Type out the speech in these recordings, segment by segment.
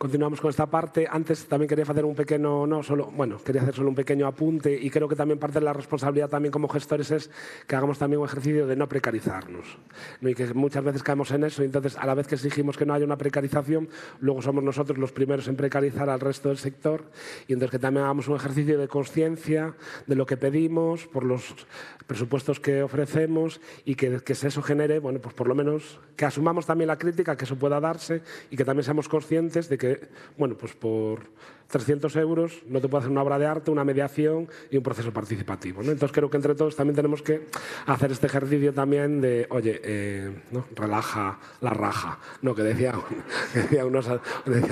Continuamos con esta parte. Antes también quería hacer un pequeño, no solo, bueno, quería hacer solo un pequeño apunte y creo que también parte de la responsabilidad también como gestores es que hagamos también un ejercicio de no precarizarnos. Y que muchas veces caemos en eso. y Entonces, a la vez que exigimos que no haya una precarización, luego somos nosotros los primeros en precarizar al resto del sector. Y entonces que también hagamos un ejercicio de conciencia de lo que pedimos, por los presupuestos que ofrecemos y que, que eso genere, bueno, pues por lo menos que asumamos también la crítica que eso pueda darse y que también seamos conscientes de que bueno, pues por 300 euros no te puede hacer una obra de arte, una mediación y un proceso participativo. Entonces creo que entre todos también tenemos que hacer este ejercicio también de, oye, eh, relaja la raja, no, que decía, decía,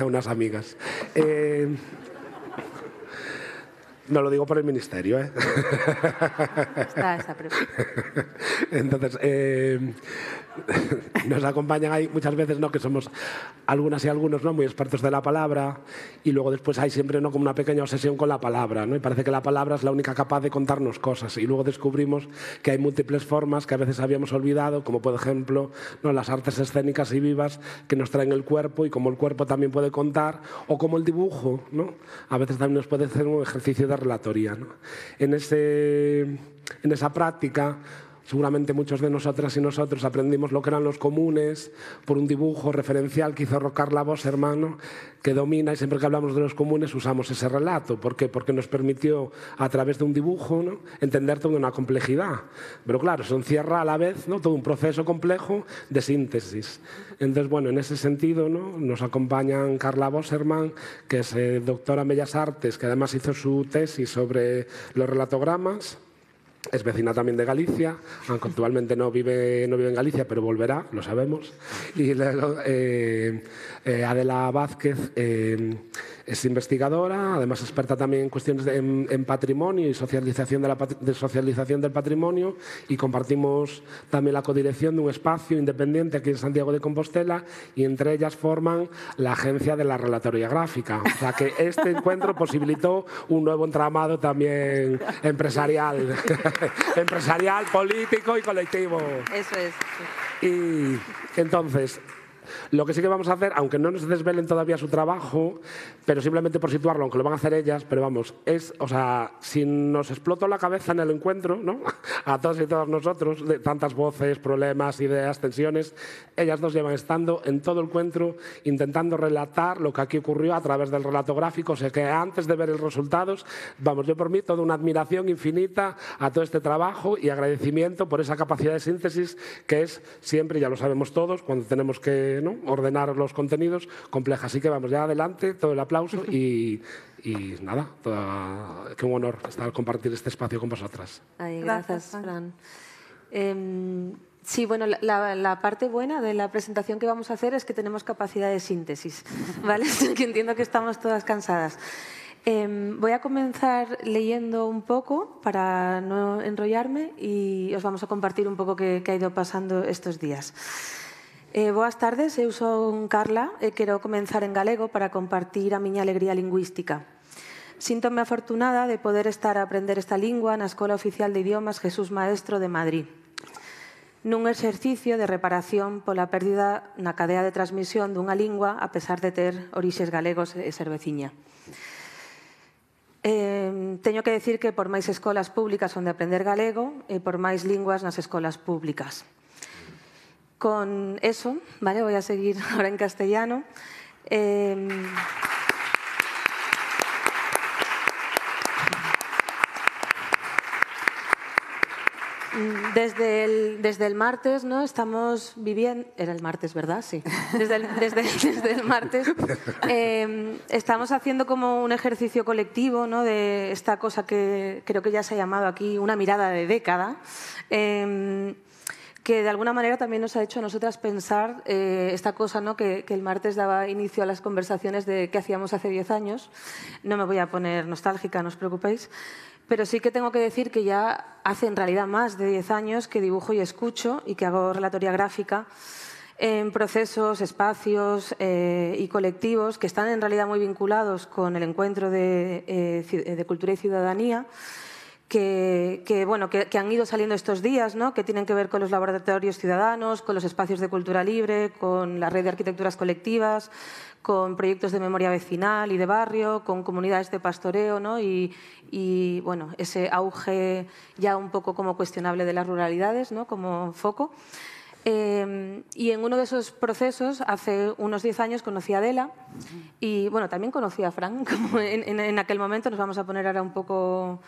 unas amigas. Eh, no lo digo por el ministerio, ¿eh? Está esa pregunta. Entonces, eh, nos acompañan ahí muchas veces, ¿no? Que somos algunas y algunos, ¿no? Muy expertos de la palabra y luego después hay siempre, ¿no? Como una pequeña obsesión con la palabra, ¿no? Y parece que la palabra es la única capaz de contarnos cosas y luego descubrimos que hay múltiples formas que a veces habíamos olvidado, como por ejemplo, ¿no? Las artes escénicas y vivas que nos traen el cuerpo y como el cuerpo también puede contar o como el dibujo, ¿no? A veces también nos puede hacer un ejercicio de relatoría, ¿no? En ese en esa práctica Seguramente muchos de nosotras y nosotros aprendimos lo que eran los comunes por un dibujo referencial que hizo Carla Vos, hermano, que domina y siempre que hablamos de los comunes usamos ese relato. ¿Por qué? Porque nos permitió a través de un dibujo entender toda una complejidad. Pero claro, eso encierra a la vez ¿no? todo un proceso complejo de síntesis. Entonces, bueno, en ese sentido nos acompañan Carla Bosserman, que es eh, doctora en Bellas Artes, que además hizo su tesis sobre los relatogramas es vecina también de Galicia, aunque actualmente no vive, no vive en Galicia, pero volverá, lo sabemos. Y eh, eh, Adela Vázquez eh, es investigadora, además experta también en cuestiones de, en, patrimonio y socialización, de la, de del patrimonio y compartimos también la codirección de un espacio independiente aquí en Santiago de Compostela y entre ellas forman la Agencia de la Relatoría Gráfica. O sea que este encuentro posibilitó un nuevo entramado también empresarial, empresarial, político y colectivo. Eso es. Y entonces, lo que sí que vamos a hacer, aunque no nos desvelen todavía su trabajo, pero simplemente por situarlo, aunque lo van a hacer ellas, pero vamos, es, o sea, si nos explotó la cabeza en el encuentro, ¿no? A todas y todos nosotros, de tantas voces, problemas, ideas, tensiones, ellas nos llevan estando en todo el encuentro intentando relatar lo que aquí ocurrió a través del relato gráfico, o sea que antes de ver los resultados, vamos, yo por mí, toda una admiración infinita a todo este trabajo y agradecimiento por esa capacidad de síntesis que es siempre, ya lo sabemos todos, cuando tenemos que ordenar los contenidos compleja. Así que vamos, ya adelante, todo el aplauso y, nada, qué un honor estar compartir este espacio con vosotras. gracias, Fran. Em, sí, bueno, la, parte buena de la presentación que vamos a hacer es que tenemos capacidad de síntesis, ¿vale? que entiendo que estamos todas cansadas. Em, voy a comenzar leyendo un poco para no enrollarme y os vamos a compartir un poco qué, qué ha ido pasando estos días. Eh, boas tardes, eu son Carla e quero comenzar en galego para compartir a miña alegría lingüística. Síntome afortunada de poder estar a aprender esta lingua na Escola Oficial de Idiomas Jesús Maestro de Madrid nun exercicio de reparación pola pérdida na cadea de transmisión dunha lingua a pesar de ter orixes galegos e ser veciña. Eh, teño que decir que por máis escolas públicas onde aprender galego e por máis linguas nas escolas públicas. con eso, ¿vale? Voy a seguir ahora en castellano. Em, desde el, desde el, martes, ¿no? Estamos viviendo... Era el martes, ¿verdad? Sí. Desde el, martes em, estamos haciendo como un ejercicio colectivo, ¿no? De esta cosa que creo que ya se ha llamado aquí una mirada de década. Em, que de alguna manera también nos ha hecho a nosotras pensar eh, esta cosa Que, el martes daba inicio a las conversaciones de que hacíamos hace 10 años. No me voy a poner nostálgica, no os preocupéis, pero sí que tengo que decir que ya hace en realidad más de 10 años que dibujo y escucho y que hago relatoría gráfica en procesos, espacios eh, y colectivos que están en realidad muy vinculados con el encuentro de, eh, de cultura y ciudadanía que, bueno, que, han ido saliendo estos días, ¿no? que tienen que ver con los laboratorios ciudadanos, con los espacios de cultura libre, con la red de arquitecturas colectivas, con proyectos de memoria vecinal y de barrio, con comunidades de pastoreo ¿no? y, y, bueno, ese auge ya un poco como cuestionable de las ruralidades ¿no? como foco. Em, y en uno de esos procesos, hace unos 10 años, conocí a Adela y, bueno, también conocí a Frank, como en, aquel momento, nos vamos a poner ahora un poco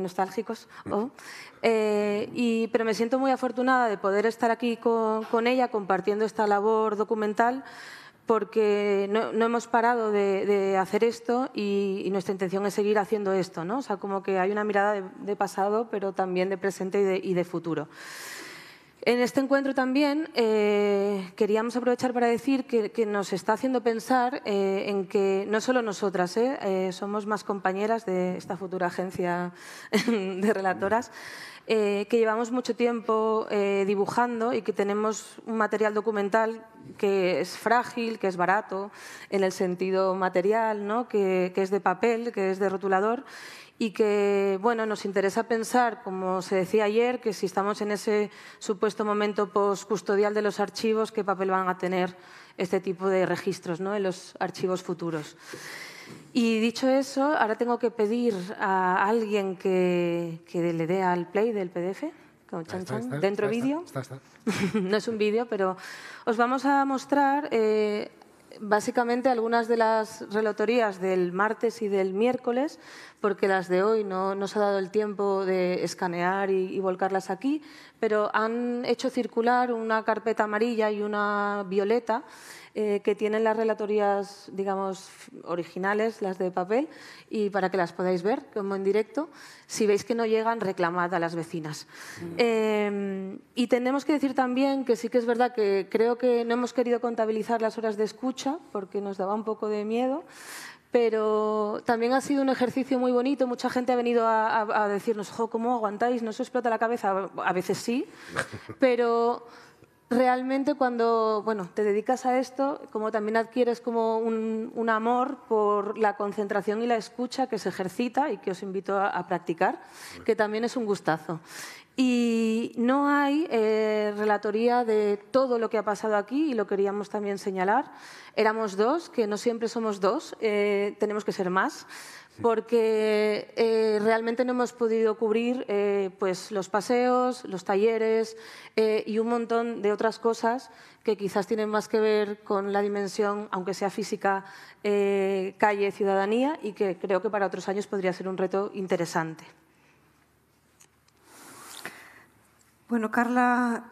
nostálgicos. Eh, mm. oh. eh, y, pero me siento muy afortunada de poder estar aquí con, ella compartiendo esta labor documental porque no, hemos parado de, hacer esto y, nuestra intención es seguir haciendo esto, ¿no? O sea, como que hay una mirada de, pasado, pero también de presente y de, y de futuro. En este encuentro también eh, queríamos aprovechar para decir que, nos está haciendo pensar eh, en que no solo nosotras, eh, somos más compañeras de esta futura agencia de relatoras, que llevamos mucho tiempo dibujando y que tenemos un material documental que es frágil, que es barato en el sentido material, ¿no? que es de papel, que es de rotulador y que, bueno, nos interesa pensar, como se decía ayer, que si estamos en ese supuesto momento post-custodial de los archivos, qué papel van a tener este tipo de registros ¿no? en los archivos futuros. Y dicho eso, ahora tengo que pedir a alguien que, le dé al play del PDF. Chan dentro vídeo. no es un vídeo, pero os vamos a mostrar eh, básicamente algunas de las relatorías del martes y del miércoles, porque las de hoy no nos ha dado el tiempo de escanear y, y, volcarlas aquí, pero han hecho circular una carpeta amarilla y una violeta eh, que tienen las relatorías, digamos, originales, las de papel, y para que las podáis ver como en directo. Si veis que no llegan, reclamad a las vecinas. Mm. Eh, y tenemos que decir también que sí que es verdad que creo que no hemos querido contabilizar las horas de escucha porque nos daba un poco de miedo pero también ha sido un ejercicio muy bonito. Mucha gente ha venido a, decirnos, jo, ¿cómo aguantáis? ¿No se explota la cabeza? A veces sí, pero realmente cuando bueno, te dedicas a esto, como también adquieres como un, un, amor por la concentración y la escucha que se ejercita y que os invito a, practicar, que también es un gustazo. Y no hay eh, relatoría de todo lo que ha pasado aquí y lo queríamos también señalar. Éramos dos, que no siempre somos dos, eh, tenemos que ser más porque eh, realmente no hemos podido cubrir eh, pues los paseos, los talleres eh, y un montón de otras cosas que quizás tienen más que ver con la dimensión, aunque sea física, calle, ciudadanía y que creo que para otros años podría ser un reto interesante. Bueno, Carla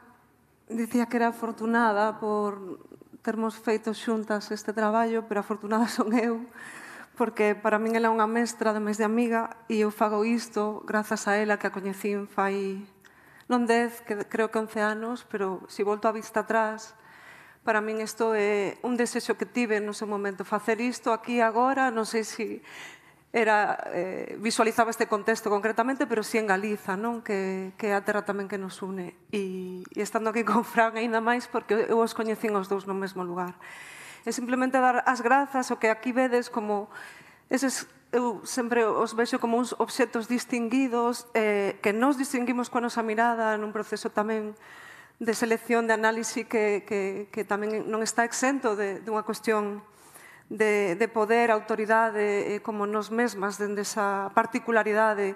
decía que era afortunada por termos feito xuntas este trabajo, pero afortunada son eu porque para min ela é unha mestra, mes de amiga, e eu fago isto grazas a ela que a coñecín fai non dez, que creo que 11 anos, pero se volto a vista atrás, para min isto é un desexo que tive no seu momento, facer isto aquí agora, non sei se era, eh, visualizaba este contexto concretamente, pero si en Galiza, non? Que, que é a terra tamén que nos une. E, e estando aquí con Fran aínda máis, porque eu os coñecín os dous no mesmo lugar. É simplemente dar as grazas o que aquí vedes como eses eu sempre os vexo como uns objetos distinguidos eh, que nos distinguimos coa nosa mirada nun proceso tamén de selección, de análise que, que, que tamén non está exento de, dunha cuestión de, de poder, autoridade, eh, como nos mesmas, dende esa particularidade,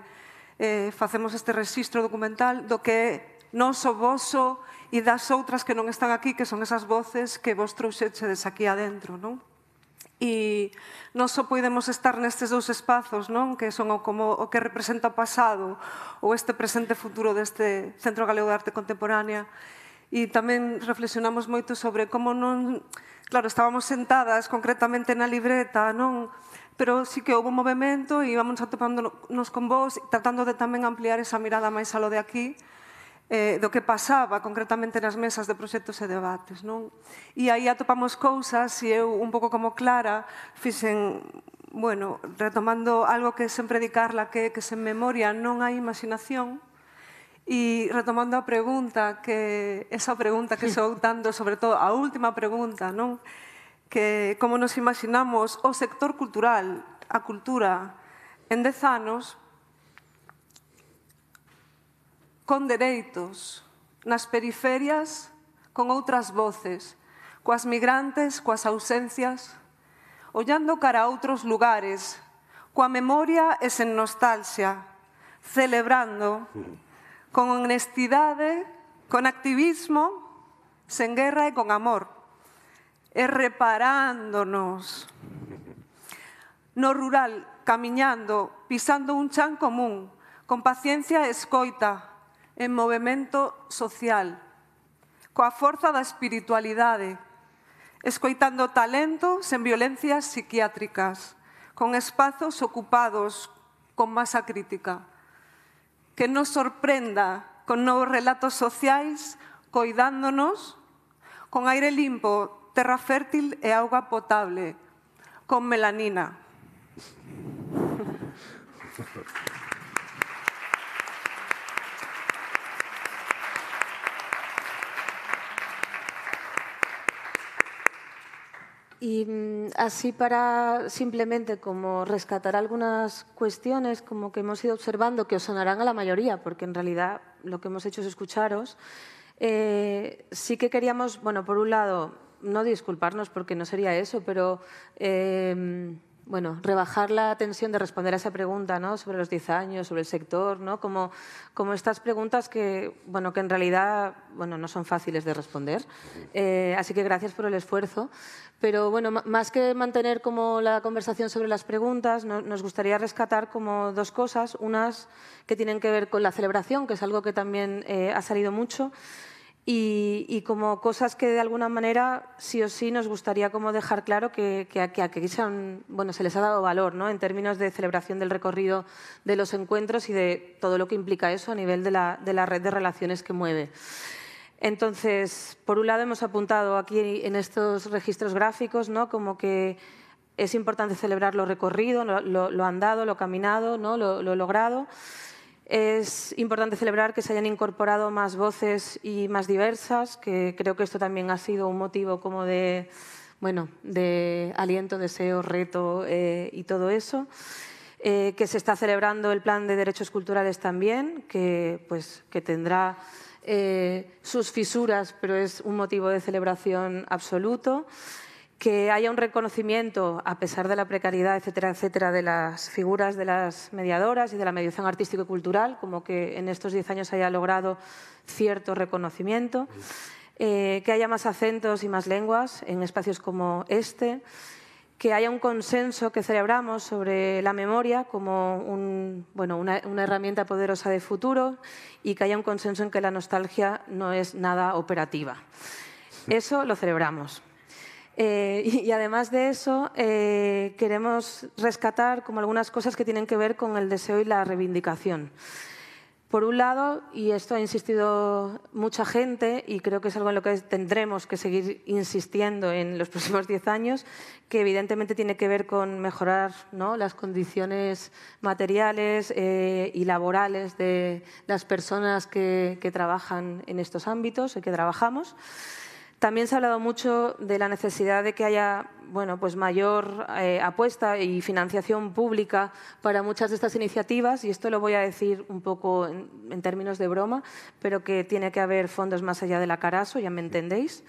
eh, facemos este registro documental do que é non só voso e das outras que non están aquí, que son esas voces que vos trouxechedes aquí adentro, non? E non só podemos estar nestes dous espazos, non? Que son o, como, o que representa o pasado ou este presente futuro deste Centro Galego de Arte Contemporánea, e tamén reflexionamos moito sobre como non... Claro, estábamos sentadas concretamente na libreta, non? Pero sí que houve un movimento e íbamos atopándonos con vos, tratando de tamén ampliar esa mirada máis a lo de aquí, eh, do que pasaba concretamente nas mesas de proxectos e debates. Non? E aí atopamos cousas e eu, un pouco como Clara, fixen bueno, retomando algo que sempre di Carla, que, que sen memoria non hai imaginación, e retomando a pregunta, que esa pregunta que sou dando, sobre todo a última pregunta, non? que como nos imaginamos o sector cultural, a cultura, en dez anos, con dereitos, nas periferias, con outras voces, coas migrantes, coas ausencias, ollando cara a outros lugares, coa memoria e sen nostalxia, celebrando, con honestidade, con activismo, sen guerra e con amor, e reparándonos. No rural, camiñando, pisando un chan común, con paciencia e escoita, en movimento social, coa forza da espiritualidade, escoitando talento sen violencias psiquiátricas, con espazos ocupados con masa crítica. Que nos sorprenda con novos relatos sociais, coidándonos, con aire limpo, terra fértil e auga potable, con melanina. Y mm, así para simplemente como rescatar algunas cuestiones como que hemos ido observando que os sonarán a la mayoría, porque en realidad lo que hemos hecho es escucharos, eh, sí que queríamos, bueno, por un lado, no disculparnos porque no sería eso, pero... Eh, bueno, rebajar la tensión de responder a esa pregunta ¿no? sobre los 10 años, sobre el sector, ¿no? como, como estas preguntas que, bueno, que en realidad bueno, no son fáciles de responder. Eh, así que gracias por el esfuerzo. Pero bueno, más que mantener como la conversación sobre las preguntas, nos gustaría rescatar como dos cosas. Unas que tienen que ver con la celebración, que es algo que también eh, ha salido mucho y, como cosas que de alguna manera sí o sí nos gustaría como dejar claro que, aquí se, les ha dado valor ¿no? en términos de celebración del recorrido de los encuentros y de todo lo que implica eso a nivel de la, red de relaciones que mueve. Entonces, por un lado hemos apuntado aquí en estos registros gráficos ¿no? como que es importante celebrar lo recorrido, lo, andado, lo caminado, ¿no? lo logrado. Es importante celebrar que se hayan incorporado más voces y más diversas, que creo que esto también ha sido un motivo como de, bueno, de aliento, deseo, reto eh, y todo eso. Eh, que se está celebrando el plan de derechos culturales también, que, pues, que tendrá eh, sus fisuras, pero es un motivo de celebración absoluto que haya un reconocimiento, a pesar de la precariedad, etcétera, etcétera, de las figuras de las mediadoras y de la mediación artístico y cultural, como que en estos diez años haya logrado cierto reconocimiento, eh, que haya más acentos y más lenguas en espacios como este, que haya un consenso que celebramos sobre la memoria como una, herramienta poderosa de futuro y que haya un consenso en que la nostalgia no es nada operativa. Eso lo celebramos. Eh, y, además de eso, eh, queremos rescatar como algunas cosas que tienen que ver con el deseo y la reivindicación. Por un lado, y esto ha insistido mucha gente, y creo que es algo en lo que tendremos que seguir insistiendo en los próximos diez años, que evidentemente tiene que ver con mejorar ¿no? las condiciones materiales eh, y laborales de las personas que, que trabajan en estos ámbitos y que trabajamos. También se ha hablado mucho de la necesidad de que haya bueno, pues mayor eh, apuesta y financiación pública para muchas de estas iniciativas, y esto lo voy a decir un poco en, términos de broma, pero que tiene que haber fondos más allá de la caraso, ya me entendéis.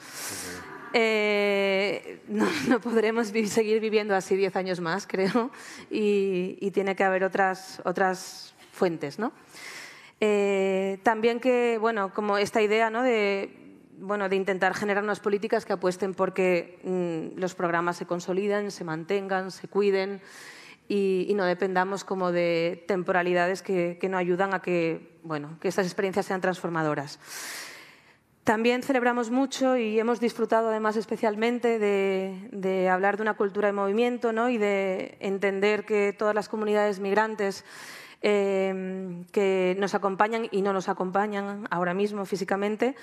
Eh, no, podremos seguir viviendo así 10 años más, creo, y, tiene que haber otras, otras fuentes. ¿no? Eh, también que, bueno, como esta idea ¿no? de bueno, de intentar generar unas políticas que apuesten porque que mm, los programas se consoliden, se mantengan, se cuiden y, no dependamos como de temporalidades que, no ayudan a que, bueno, que estas experiencias sean transformadoras. También celebramos mucho y hemos disfrutado además especialmente de, hablar de una cultura de movimiento ¿no? y de entender que todas las comunidades migrantes Em, que nos acompañan y no nos acompañan ahora mismo físicamente,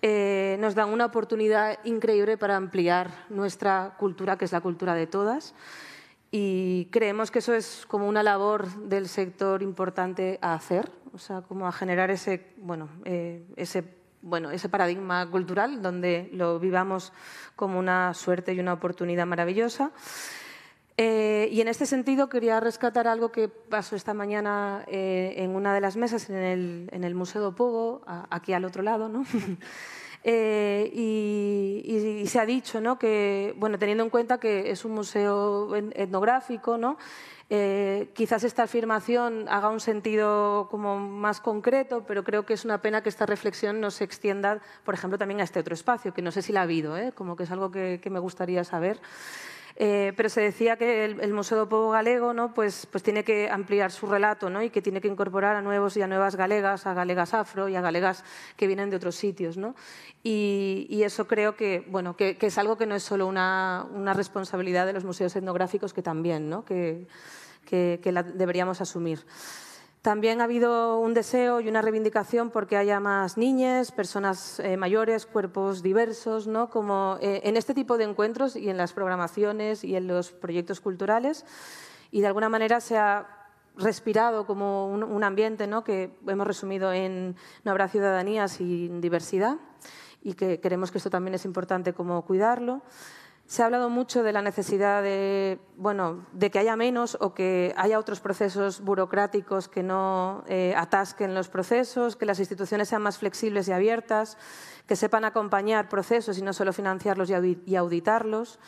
eh, nos dan una oportunidad increíble para ampliar nuestra cultura, que es la cultura de todas. Y creemos que eso es como una labor del sector importante a hacer, o sea, como a generar ese, bueno, eh, ese, bueno, ese paradigma cultural donde lo vivamos como una suerte y una oportunidad maravillosa. Eh, y en este sentido quería rescatar algo que pasó esta mañana eh, en una de las mesas en el, Museo Pogo, aquí al otro lado, ¿no? Eh, y, se ha dicho ¿no? que, bueno, teniendo en cuenta que es un museo etnográfico, ¿no? quizás esta afirmación haga un sentido como más concreto, pero creo que es una pena que esta reflexión no se extienda, por ejemplo, también a este otro espacio, que no sé si la ha habido, como que es algo que me gustaría saber. Eh, pero se decía que el, Museo do Povo Galego ¿no? Pues, pues tiene que ampliar su relato ¿no? y que tiene que incorporar a nuevos y a nuevas galegas, a galegas afro y a galegas que vienen de otros sitios. ¿no? Y, eso creo que, es algo que no es solo una, responsabilidad de los museos etnográficos, que también, ¿no? que, deberíamos asumir. También ha habido un deseo y una reivindicación porque haya más niñas, personas eh, mayores, cuerpos diversos, ¿no? como eh, en este tipo de encuentros y en las programaciones y en los proyectos culturales. Y de alguna manera se ha respirado como un, ambiente ¿no? que hemos resumido en no habrá ciudadanía sin diversidad y que creemos que esto también es importante como cuidarlo. Se ha hablado mucho de la necesidad de, bueno, de que haya menos o que haya otros procesos burocráticos que no eh, atasquen los procesos, que las instituciones sean más flexibles y abiertas, que sepan acompañar procesos y no solo financiarlos y auditarlos.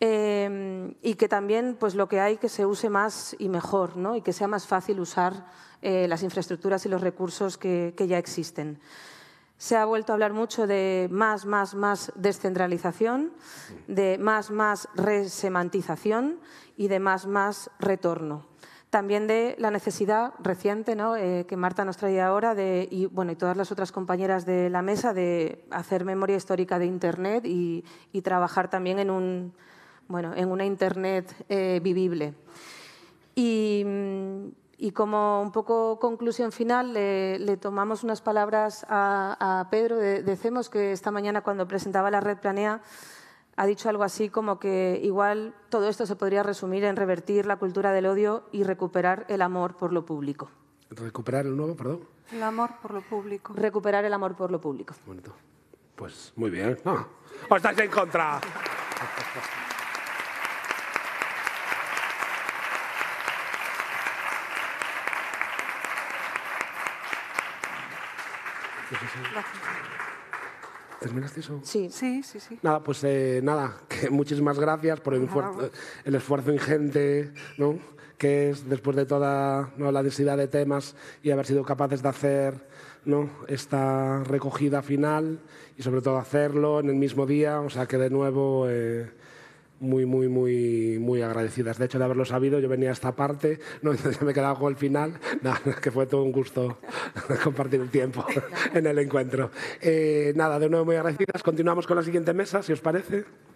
Eh, y que también pues, lo que hay que se use más y mejor ¿no? y que sea más fácil usar eh, las infraestructuras y los recursos que ya existen. Se ha vuelto a hablar mucho de más, más, más descentralización, de más, más resemantización y de más, más retorno. También de la necesidad reciente eh, que Marta nos traía ahora de, y, bueno, y todas las otras compañeras de la mesa de hacer memoria histórica de Internet y, trabajar también en, un, bueno, en una Internet eh, vivible. Y mm, y como un poco conclusión final, le, tomamos unas palabras a, Pedro de, que esta mañana cuando presentaba la red Planea ha dicho algo así como que igual todo esto se podría resumir en revertir la cultura del odio y recuperar el amor por lo público. ¿Recuperar el nuevo, perdón? El amor por lo público. Recuperar el amor por lo público. Bonito. Pues muy bien. ¿O os estáis en contra. ¿Terminaste eso? Sí. Sí, sí, sí. Nada, pues eh, nada, que muchísimas gracias por el, esfuerzo, ingente, ¿no? que es después de toda la densidad de temas y haber sido capaces de hacer ¿no? esta recogida final y sobre todo hacerlo en el mismo día, o sea que de nuevo... Eh, muy, muy, muy, muy agradecidas. De hecho, de haberlo sabido, yo venía a esta parte, no, entonces me he quedado con el final. que fue todo un gusto compartir el tiempo en el encuentro. Eh, nada, de nuevo muy agradecidas. Continuamos con la siguiente mesa, si os parece.